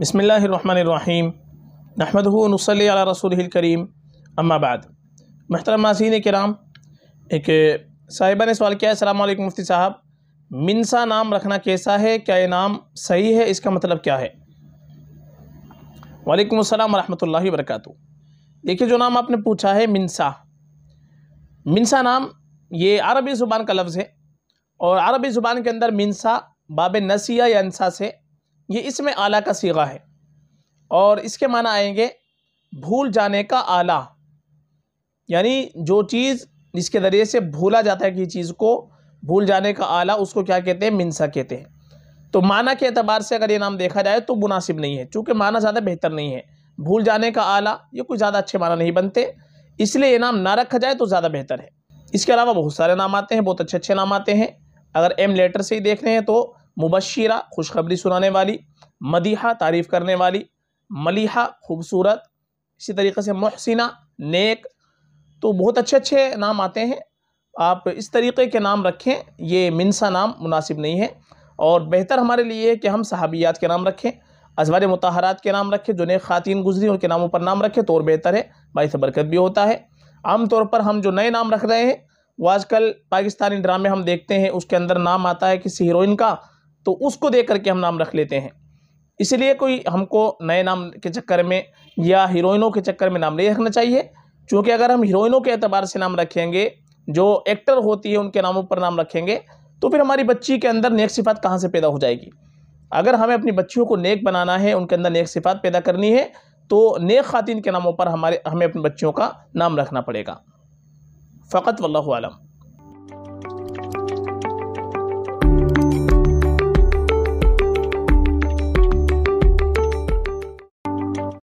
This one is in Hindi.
बसमीम नहमदनसल रसूल करीम अम्माबाद महतरम नाजीन कराम एक साहिबा ने सवाल किया है अलैक्म मुफ्ती साहब मिनसा नाम रखना कैसा है क्या ये नाम सही है इसका मतलब क्या है वालेकुम अस्सलाम वरहमतुल्लाहि वरकatuh देखिए जो नाम आपने पूछा है मिनसा मिनसा नाम ये अरबी ज़ुबान का लफ्ज़ है और अरबी ज़ुबान के अंदर मिनसा बाब नसिया या अनसा से ये इसमें आला का सीगा है और इसके माना आएंगे भूल जाने का आला यानी जो चीज़ जिसके ज़रिए से भूला जाता है कि चीज़ को भूल जाने का आला उसको क्या कहते हैं मिनसा कहते हैं तो माना के अतबार से अगर ये नाम देखा जाए तो मुनासिब नहीं है चूँकि माना ज़्यादा बेहतर नहीं है भूल जाने का आला ये कोई ज़्यादा अच्छे माना नहीं बनते इसलिए ये नाम ना रखा जाए तो ज़्यादा बेहतर है इसके अलावा बहुत सारे नाम आते हैं बहुत अच्छे अच्छे नाम आते हैं अगर एम लेटर से ही देख रहे हैं तो मुबशरा खुशखबरी सुनाने वाली मदीहा तारीफ़ करने वाली मलिहा खूबसूरत इसी तरीके से महसिना नेक तो बहुत अच्छे अच्छे नाम आते हैं आप इस तरीके के नाम रखें ये मिनसा नाम मुनासिब नहीं है और बेहतर हमारे लिए है कि हम सहाबियात के नाम रखें अजवार मतहरात के नाम रखें जो नेक ख़ातिन गुजरी उनके नामों पर नाम रखें तो और बेहतर है से बरकत भी होता है आम तौर पर हम जो नए नाम रख रहे हैं वो आजकल पाकिस्तानी ड्रामे हम देखते हैं उसके अंदर नाम आता है किसी हीरोइन का तो उसको दे करके हम नाम रख लेते हैं इसलिए कोई हमको नए नाम के चक्कर में या हीरोइनों के चक्कर में नाम नहीं रखना चाहिए क्योंकि अगर हम हीरोइनों के अतबार से नाम रखेंगे जो एक्टर होती है उनके नामों पर नाम रखेंगे तो फिर हमारी बच्ची के अंदर नेक सिफात कहाँ से पैदा हो जाएगी अगर हमें अपनी बच्चियों को नेक बनाना है उनके अंदर नेक सिफात पैदा करनी है तो नेक ख़ातिन के नामों पर हमारे हमें अपनी बच्चियों का नाम रखना पड़ेगा फ़कत वल्लम